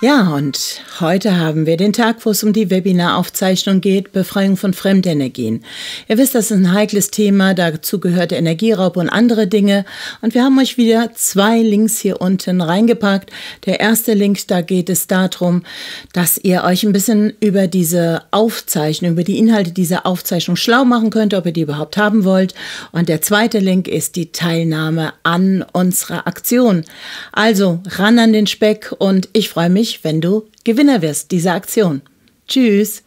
Ja, und heute haben wir den Tag, wo es um die Webinaraufzeichnung geht, Befreiung von Fremdenergien. Ihr wisst, das ist ein heikles Thema, dazu gehört Energieraub und andere Dinge. Und wir haben euch wieder zwei Links hier unten reingepackt. Der erste Link, da geht es darum, dass ihr euch ein bisschen über diese Aufzeichnung, über die Inhalte dieser Aufzeichnung schlau machen könnt, ob ihr die überhaupt haben wollt. Und der zweite Link ist die Teilnahme an unserer Aktion. Also ran an den Speck und ich freue mich, dich, wenn du Gewinner wirst dieser Aktion. Tschüss!